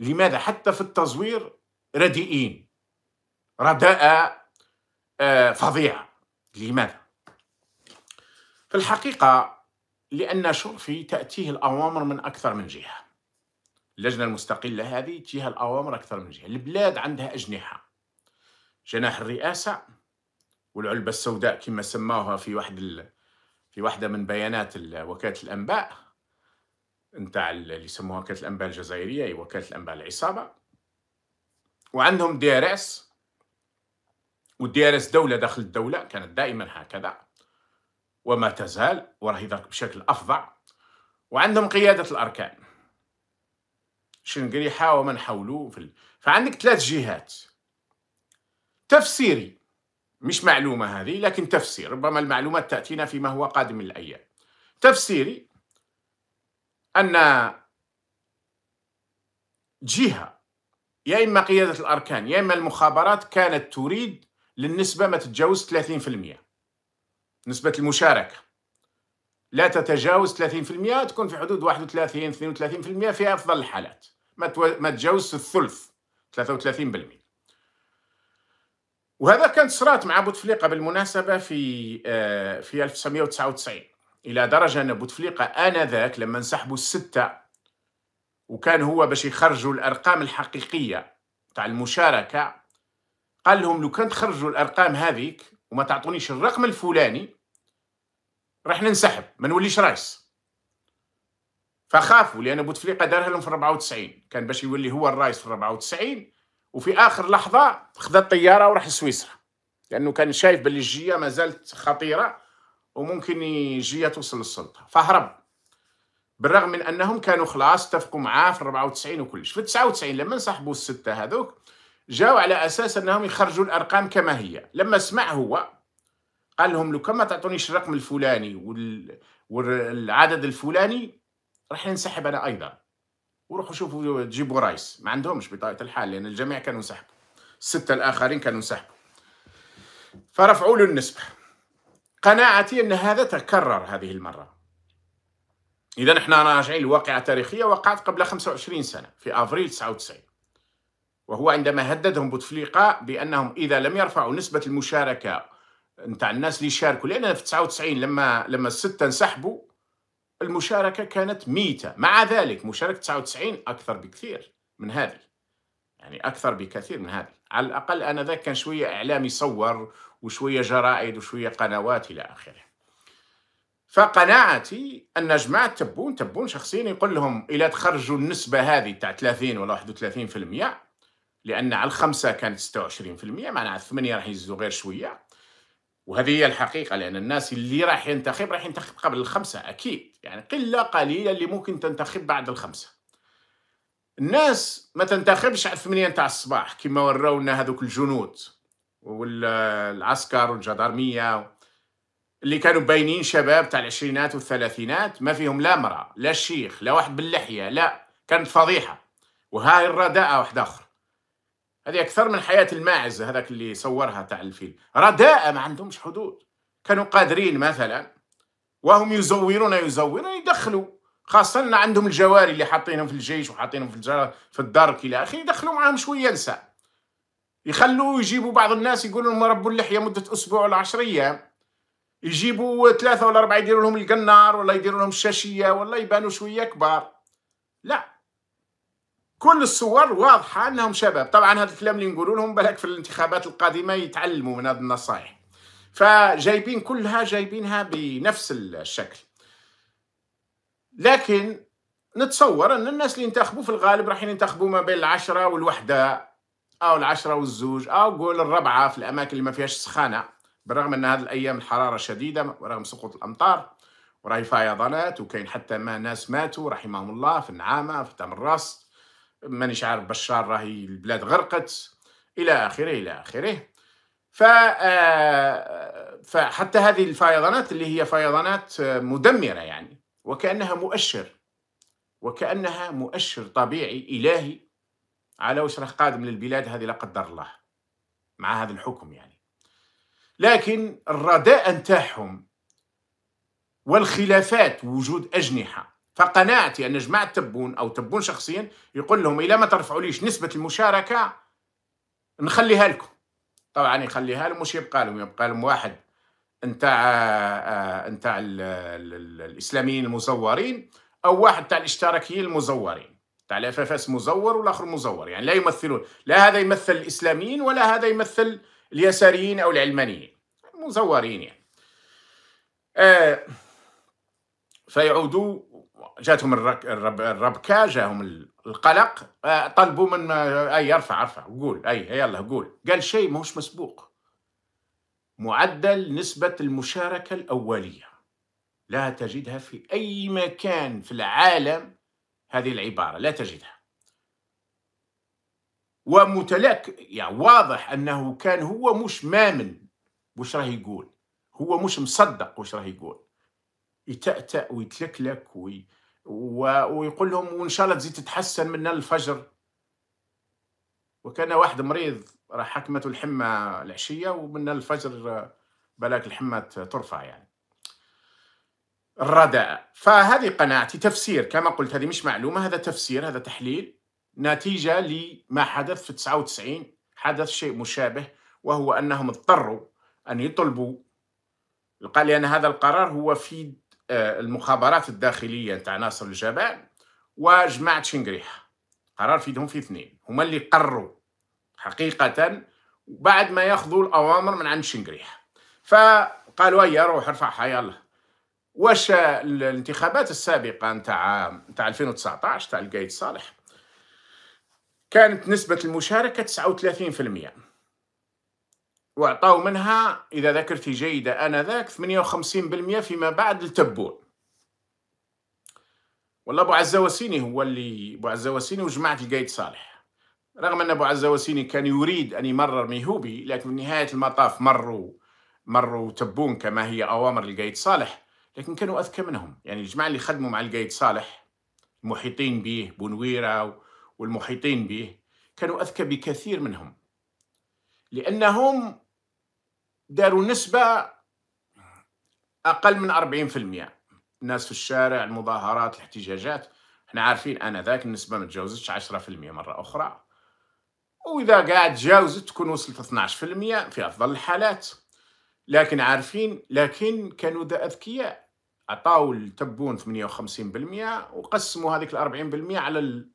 لماذا حتى في التزوير رديئين رداء آه، فظيعة لماذا؟ في الحقيقة لأن شرفي تأتيه الأوامر من أكثر من جهة اللجنة المستقلة هذه تجيها الأوامر أكثر من جهة البلاد عندها أجنحة جناح الرئاسة والعلبة السوداء كما سماوها في واحد ال... في واحدة من بيانات وكالة الأنباء نتاع اللي يسموها وكاله الانباء الجزائريه اي أيوة، وكاله الانباء العصابه وعندهم دي ار اس والدي ار اس دوله داخل الدوله كانت دائما هكذا وما تزال وراهي ذاك بشكل افظع وعندهم قياده الاركان شنقريحه ومن حوله في ال... فعندك ثلاث جهات تفسيري مش معلومة هذه لكن تفسير ربما المعلومات تأتينا فيما هو قادم من الأيام تفسيري ان جهه يا اما قياده الاركان يا اما المخابرات كانت تريد للنسبه ما تتجاوز 30% نسبه المشاركه لا تتجاوز 30% تكون في حدود 31 32% في افضل الحالات ما ما تتجاوز الثلث 33% وهذا كانت صرات مع بوتفليقه بالمناسبه في آه، في 1999 الى درجه ان بوتفليقه انذاك لما انسحبوا السته وكان هو باش يخرجوا الارقام الحقيقيه تاع المشاركه قال لهم لو كان تخرجوا الارقام هذيك وما تعطونيش الرقم الفلاني راح ننسحب ما نوليش رايس فخافوا لان بوتفليقه دارها لهم في 94 كان باش يولي هو الرايس في 94 وفي اخر لحظه خذا الطياره وراح لسويسرا لانه كان شايف باللي الجيه مازالت خطيره وممكن يجي توصل للسلطه فهرب بالرغم من انهم كانوا خلاص اتفقوا معاه في 94 وكلش في 99 لما انسحبوا السته هذوك جاوا على اساس انهم يخرجوا الارقام كما هي لما سمع هو قال لهم لو كان ما تعطونيش الرقم الفلاني وال... والعدد الفلاني راح ينسحب انا ايضا وروحوا شوفوا جيبوا رايس ما عندهمش بطبيعه الحال لان الجميع كانوا انسحبوا السته الاخرين كانوا انسحبوا فرفعوا له النسبه قناعتي أن هذا تكرر هذه المرة إذا احنا راجعين لواقعة تاريخية وقعت قبل 25 سنة في أفريل 99 وهو عندما هددهم بوتفليقة بأنهم إذا لم يرفعوا نسبة المشاركة نتاع الناس اللي شاركوا لأن في 99 لما لما الستة انسحبوا المشاركة كانت ميتة مع ذلك مشاركة 99 أكثر بكثير من هذه يعني أكثر بكثير من هذه على الأقل أنا ذاك كان شوية اعلامي صور وشوية جرائد وشوية قنوات إلى آخره فقناعتي أن جماعة تبون تبون شخصيا يقول لهم إلى تخرجوا النسبة هذه تاع 30 ولا 31% لأن على الخمسة كانت 26% معناها الثمانية راح يزيدوا غير شوية وهذه هي الحقيقة لأن الناس اللي راح ينتخب راح ينتخب قبل الخمسة أكيد يعني قلة قليلة اللي ممكن تنتخب بعد الخمسة الناس ما تنتخبش على الثمانية نتاع الصباح كما ورونا هذوك الجنود والعسكر والجدارمية اللي كانوا باينين شباب تاع العشرينات والثلاثينات ما فيهم لا مرأة لا شيخ لا واحد باللحية لا كانت فضيحة وهاي الرداءة واحدة أخرى هذه أكثر من حياة الماعز هذاك اللي صورها تاع الفيلم رداءة ما عندهمش حدود كانوا قادرين مثلا وهم يزورون يزورون يدخلوا خاصة عندهم الجواري اللي حاطينهم في الجيش وحاطينهم في في الدرك إلى آخره يدخلوا معاهم شوية نساء يخلوا يجيبوا بعض الناس يقولوا لهم ربوا اللحيه مده اسبوع ولا 10 ايام يجيبوا ثلاثه ولا اربعه يديروا لهم القنار ولا يديروا لهم الشاشيه ولا يبانوا شويه كبار لا كل الصور واضحه انهم شباب طبعا هذا الكلام اللي نقولوا لهم بالك في الانتخابات القادمه يتعلموا من هذه النصائح فجايبين كلها جايبينها بنفس الشكل لكن نتصور ان الناس اللي ينتخبوا في الغالب راح ينتخبوا ما بين العشرة والوحدة او العشره والزوج او قول الربعه في الاماكن اللي ما فيهاش سخانه بالرغم ان هذه الايام الحراره شديده ورغم سقوط الامطار وراي فيضانات وكاين حتى ما ناس ماتوا رحمهم الله في النعامه في تمرس مانيش عارف بشار راهي البلاد غرقت الى اخره الى اخره ف آه، فحتى هذه الفيضانات اللي هي فيضانات آه، مدمره يعني وكانها مؤشر وكانها مؤشر طبيعي الهي على واش راه قادم للبلاد هذه لا قدر الله مع هذا الحكم يعني لكن الرداء نتاعهم والخلافات وجود أجنحة فقناعتي أن جماعة تبون أو تبون شخصيا يقول لهم إلى ما ترفعوا ليش نسبة المشاركة نخليها لكم طبعا يخليها لهم مش يبقى لهم يبقى لهم واحد نتاع نتاع الاسلاميين المزورين او واحد تاع الاشتراكيين المزورين تاع الاف اف اس مزور والاخر مزور يعني لا يمثلون لا هذا يمثل الاسلاميين ولا هذا يمثل اليساريين او العلمانيين مزورين يعني آه فيعودوا جاتهم الرب الربكه جاهم القلق آه، طلبوا من آه، اي ارفع ارفع قول اي يلا قول قال شيء ماهوش مسبوق معدل نسبه المشاركه الاوليه لا تجدها في اي مكان في العالم هذه العبارة لا تجدها ومتلك يعني واضح أنه كان هو مش مامن وش راه يقول هو مش مصدق وش راه يقول يتأتأ ويتلكلك وي... و... ويقول لهم وإن شاء الله تزيد تتحسن من الفجر وكان واحد مريض راه حكمته الحمى العشية ومن الفجر بلاك الحمى ترفع يعني الردع فهذه قناعتي تفسير كما قلت هذه مش معلومة هذا تفسير هذا تحليل نتيجة لما حدث في 99 حدث شيء مشابه وهو أنهم اضطروا أن يطلبوا قال لأن هذا القرار هو في آه، المخابرات الداخلية نتاع ناصر الجبان وجماعة شنقريحة قرار فيدهم في اثنين هما اللي قرروا حقيقة بعد ما ياخذوا الأوامر من عند شنقريحة فقالوا يا روح ارفعها يلا واش الانتخابات السابقه نتاع نتاع 2019 تاع القايد صالح كانت نسبه المشاركه 39% وعطاو منها اذا ذكرتي جيده انذاك 58% فيما بعد التبوع والله ابو عزاوسيني هو اللي ابو عزاوسيني وجماعه القايد صالح رغم ان ابو عزاوسيني كان يريد ان يمرر ميهوبي لكن في نهايه المطاف مروا مروا تبون كما هي اوامر القايد صالح لكن كانوا اذكى منهم يعني الجماعه اللي خدموا مع القايد صالح المحيطين به بونويره والمحيطين به كانوا اذكى بكثير منهم لانهم داروا نسبه اقل من 40% الناس في الشارع المظاهرات الاحتجاجات احنا عارفين انذاك النسبه ما تجاوزتش 10% مره اخرى واذا قاعد تجاوزت تكون وصلت 12% في افضل الحالات لكن عارفين لكن كانوا ذا اذكياء عطاو التبون 58% وقسموا هذيك ال 40% على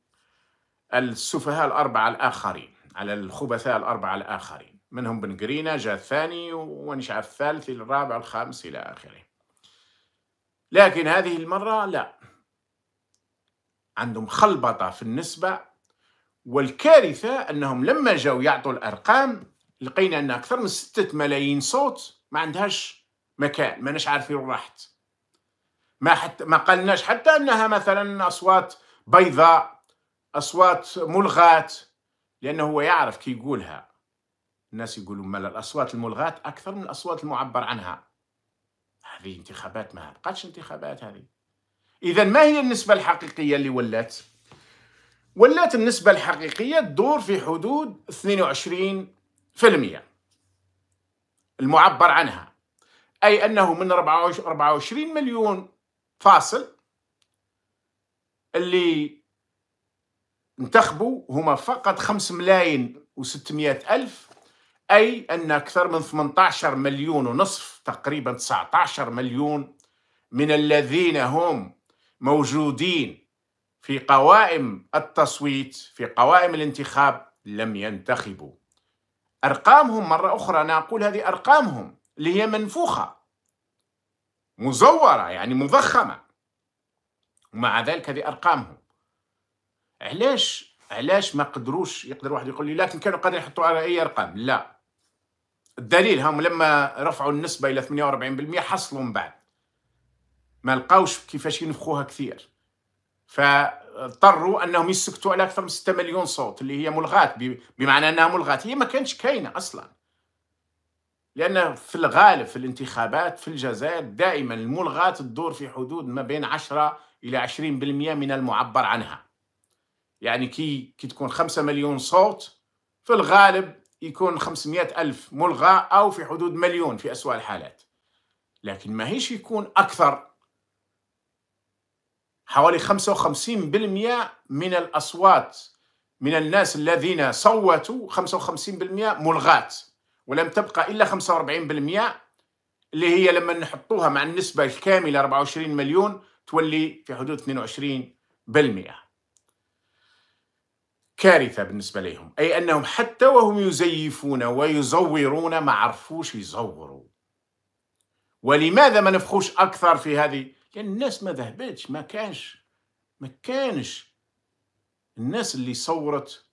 السفهاء الاربعه الاخرين على الخبثاء الاربعه الاخرين منهم بن قرينا جاء الثاني ومانيش عارف الثالث الرابع الخامس الى اخره لكن هذه المره لا عندهم خلبطه في النسبه والكارثه انهم لما جاوا يعطوا الارقام لقينا ان اكثر من 6 ملايين صوت ما عندهاش مكان ما نش عارفين راحت ما حتى ما قالناش حتى انها مثلا اصوات بيضاء اصوات ملغاه لانه هو يعرف كي يقولها الناس يقولوا مال الاصوات الملغاه اكثر من الاصوات المعبر عنها هذه انتخابات ما بقاتش انتخابات هذه اذا ما هي النسبه الحقيقيه اللي ولات ولات النسبه الحقيقيه تدور في حدود 22% المعبر عنها أي أنه من 24 مليون فاصل اللي انتخبوا هما فقط 5 ملايين و600 ألف أي أن أكثر من 18 مليون ونصف تقريبا 19 مليون من الذين هم موجودين في قوائم التصويت في قوائم الانتخاب لم ينتخبوا أرقامهم مرة أخرى أنا أقول هذه أرقامهم اللي هي منفوخة مزورة يعني مضخمة ومع ذلك هذه أرقامهم علاش علاش ما قدروش يقدر واحد يقول لي لكن كانوا قادرين يحطوا على أي أرقام لا الدليل هم لما رفعوا النسبة إلى 48% حصلوا من بعد ما لقاوش كيفاش ينفخوها كثير فاضطروا انهم يسكتوا على اكثر من 6 مليون صوت اللي هي ملغات بمعنى انها ملغات هي ما كانتش كاينه اصلا لأن في الغالب في الانتخابات في الجزائر دائما الملغاة تدور في حدود ما بين 10 إلى 20% من المعبر عنها يعني كي كي تكون 5 مليون صوت في الغالب يكون 500 ألف ملغى أو في حدود مليون في أسوأ الحالات لكن ما هيش يكون أكثر حوالي 55% من الأصوات من الناس الذين صوتوا 55% ملغات ولم تبقى إلا 45% اللي هي لما نحطوها مع النسبة الكاملة 24 مليون تولي في حدود 22% كارثة بالنسبة لهم أي أنهم حتى وهم يزيفون ويزورون ما عرفوش يزوروا ولماذا ما نفخوش أكثر في هذه لأن الناس ما ذهبتش ما كانش ما كانش الناس اللي صورت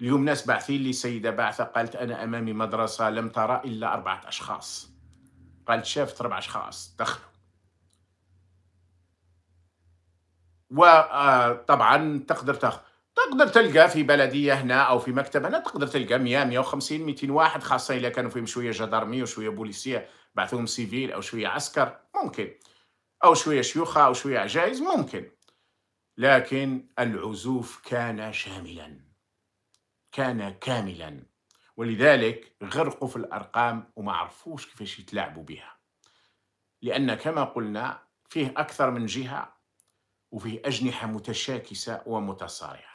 اليوم ناس بعثين لي سيدة بعثة قالت أنا أمامي مدرسة لم ترى إلا أربعة أشخاص قالت شافت أربعة أشخاص دخلوا وطبعا آه، تقدر تاخذ تقدر تلقى في بلديه هنا او في مكتب هنا تقدر تلقى 100 150 200 واحد خاصه اذا كانوا فيهم شويه جدارميه وشويه بوليسيه بعثوهم سيفيل او شويه عسكر ممكن او شويه شيوخه او شويه عجائز ممكن لكن العزوف كان شاملا كان كاملا ولذلك غرقوا في الأرقام وما عرفوش كيفاش يتلعبوا بها لأن كما قلنا فيه أكثر من جهة وفيه أجنحة متشاكسة ومتصارعة